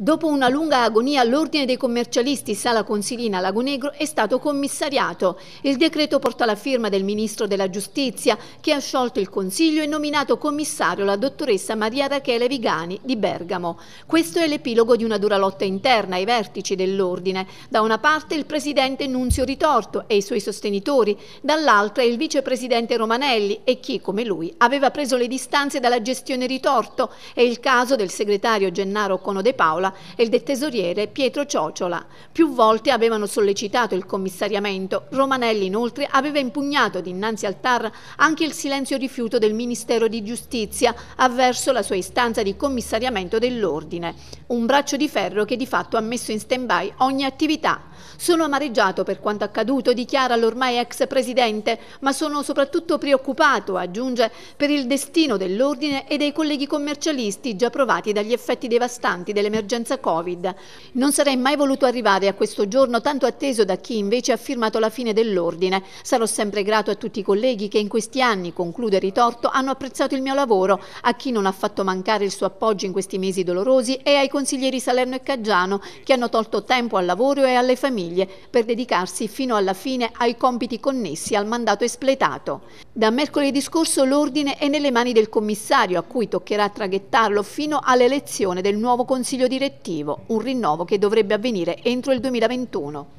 Dopo una lunga agonia, l'Ordine dei commercialisti Sala Consilina Lagonegro è stato commissariato. Il decreto porta la firma del Ministro della Giustizia, che ha sciolto il Consiglio e nominato commissario la dottoressa Maria Rachele Vigani di Bergamo. Questo è l'epilogo di una dura lotta interna ai vertici dell'Ordine. Da una parte il presidente Nunzio Ritorto e i suoi sostenitori, dall'altra il vicepresidente Romanelli e chi, come lui, aveva preso le distanze dalla gestione Ritorto È il caso del segretario Gennaro Cono De Paola Ciocciola e il del tesoriere Pietro Ciocciola. Più volte avevano sollecitato il commissariamento. Romanelli inoltre aveva impugnato dinanzi al TAR anche il silenzio rifiuto del Ministero di Giustizia avverso la sua istanza di commissariamento dell'ordine. Un braccio di ferro che di fatto ha messo in stand-by ogni attività. Sono amareggiato per quanto accaduto, dichiara l'ormai ex presidente, ma sono soprattutto preoccupato, aggiunge, per il destino dell'ordine e dei colleghi commercialisti già provati dagli effetti devastanti dell'emergenza Covid. Non sarei mai voluto arrivare a questo giorno tanto atteso da chi invece ha firmato la fine dell'ordine. Sarò sempre grato a tutti i colleghi che in questi anni, conclude Ritorto, hanno apprezzato il mio lavoro, a chi non ha fatto mancare il suo appoggio in questi mesi dolorosi e ai consiglieri Salerno e Caggiano che hanno tolto tempo al lavoro e alle famiglie famiglie per dedicarsi fino alla fine ai compiti connessi al mandato espletato. Da mercoledì scorso l'ordine è nelle mani del commissario a cui toccherà traghettarlo fino all'elezione del nuovo consiglio direttivo, un rinnovo che dovrebbe avvenire entro il 2021.